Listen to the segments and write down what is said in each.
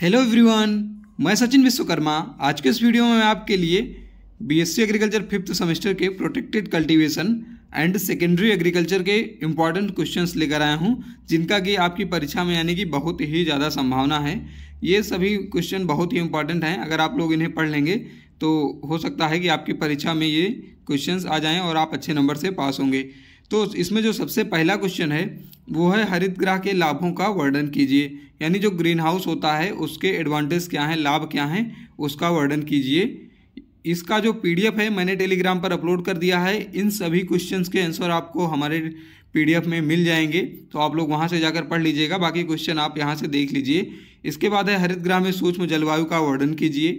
hello everyone मैं सचिन विश्वकर्मा आज के इस वीडियो में मैं आपके लिए बीएससी एग्रीकल्चर फिफ्थ सेमेस्टर के protected cultivation and secondary agriculture के इम्पॉर्टेंट क्वेश्चंस लेकर आया हूं जिनका कि आपकी परीक्षा में आने की बहुत ही ज़्यादा संभावना है ये सभी क्वेश्चन बहुत ही इंपॉर्टेंट हैं अगर आप लोग इन्हें पढ़ लेंगे तो हो सकता है कि आपकी परीक्षा में ये क्वेश्चन आ जाएँ और आप अच्छे नंबर से पास होंगे तो इसमें जो सबसे पहला क्वेश्चन है वो है हरित ग्रह के लाभों का वर्णन कीजिए यानी जो ग्रीन हाउस होता है उसके एडवांटेज क्या हैं लाभ क्या हैं उसका वर्णन कीजिए इसका जो पीडीएफ है मैंने टेलीग्राम पर अपलोड कर दिया है इन सभी क्वेश्चंस के आंसर आपको हमारे पीडीएफ में मिल जाएंगे तो आप लोग वहाँ से जाकर पढ़ लीजिएगा बाकी क्वेश्चन आप यहाँ से देख लीजिए इसके बाद है हरित ग्रह में सूक्ष्म जलवायु का वर्णन कीजिए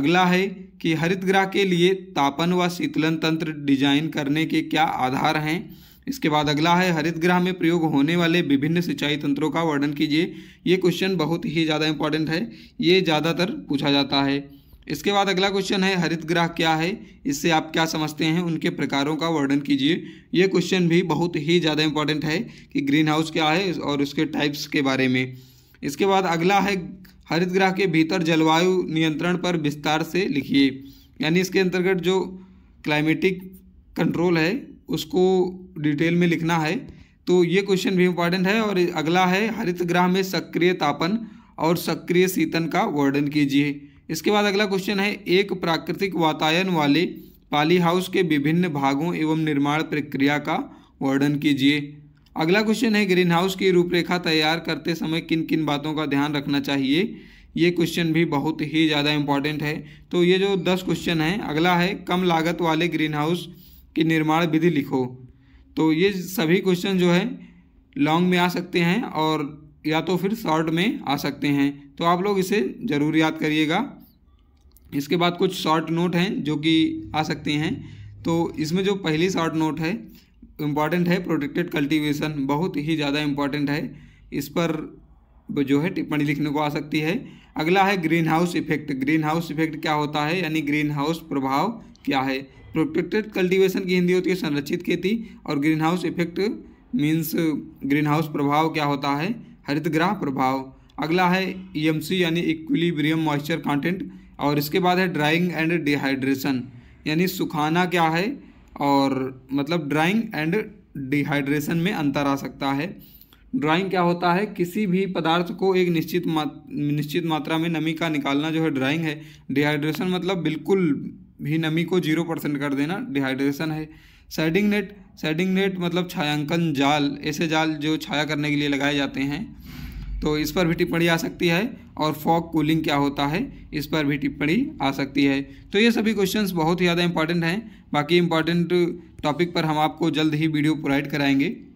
अगला है कि हरित ग्रह के लिए तापन व शीतलन तंत्र डिजाइन करने के क्या आधार हैं इसके बाद अगला है हरित ग्रह में प्रयोग होने वाले विभिन्न सिंचाई तंत्रों का वर्णन कीजिए ये क्वेश्चन बहुत ही ज़्यादा इंपॉर्टेंट है ये ज़्यादातर पूछा जाता है इसके बाद अगला क्वेश्चन है हरित ग्रह क्या है इससे आप क्या समझते हैं उनके प्रकारों का वर्णन कीजिए ये क्वेश्चन भी बहुत ही ज़्यादा इंपॉर्टेंट है कि ग्रीन हाउस क्या है और उसके टाइप्स के बारे में इसके बाद अगला है हरित ग्रह के भीतर जलवायु नियंत्रण पर विस्तार से लिखिए यानी इसके अंतर्गत जो क्लाइमेटिक कंट्रोल है उसको डिटेल में लिखना है तो ये क्वेश्चन भी इम्पॉर्टेंट है और अगला है हरित ग्रह में सक्रिय तापन और सक्रिय शीतन का वर्णन कीजिए इसके बाद अगला क्वेश्चन है एक प्राकृतिक वातायन वाले पाली हाउस के विभिन्न भागों एवं निर्माण प्रक्रिया का वर्णन कीजिए अगला क्वेश्चन है ग्रीन हाउस की रूपरेखा तैयार करते समय किन किन बातों का ध्यान रखना चाहिए ये क्वेश्चन भी बहुत ही ज़्यादा इम्पॉर्टेंट है तो ये जो दस क्वेश्चन हैं अगला है कम लागत वाले ग्रीन हाउस की निर्माण विधि लिखो तो ये सभी क्वेश्चन जो है लॉन्ग में आ सकते हैं और या तो फिर शॉर्ट में आ सकते हैं तो आप लोग इसे ज़रूर याद करिएगा इसके बाद कुछ शॉर्ट नोट हैं जो कि आ सकते हैं तो इसमें जो पहली शॉर्ट नोट है इम्पॉर्टेंट है प्रोटेक्टेड कल्टीवेशन बहुत ही ज़्यादा इम्पॉर्टेंट है इस पर जो है टिप्पणी लिखने को आ सकती है अगला है greenhouse effect greenhouse effect क्या होता है यानी ग्रीन हाउस प्रभाव क्या है प्रोटेक्टेड कल्टीवेशन की हिंदी होती है संरक्षित खेती और greenhouse effect means greenhouse प्रभाव क्या होता है हरितग्राह प्रभाव अगला है ई e यानी इक्विलिब्रियम मॉइस्चर कंटेंट और इसके बाद है ड्राइंग एंड डिहाइड्रेशन यानी सुखाना क्या है और मतलब ड्राइंग एंड डिहाइड्रेशन में अंतर आ सकता है ड्राइंग क्या होता है किसी भी पदार्थ को एक निश्चित मा निश्चित मात्रा में नमी का निकालना जो है ड्राइंग है डिहाइड्रेशन मतलब बिल्कुल भी नमी को जीरो परसेंट कर देना डिहाइड्रेशन है सेडिंग नेट सेडिंग नेट मतलब छायांकन जाल ऐसे जाल जो छाया करने के लिए लगाए जाते हैं तो इस पर भी टिप्पणी आ सकती है और फॉग कूलिंग क्या होता है इस पर भी टिप्पणी आ सकती है तो ये सभी क्वेश्चंस बहुत ही ज़्यादा इंपॉर्टेंट हैं बाकी इंपॉर्टेंट टॉपिक पर हम आपको जल्द ही वीडियो प्रोवाइड कराएंगे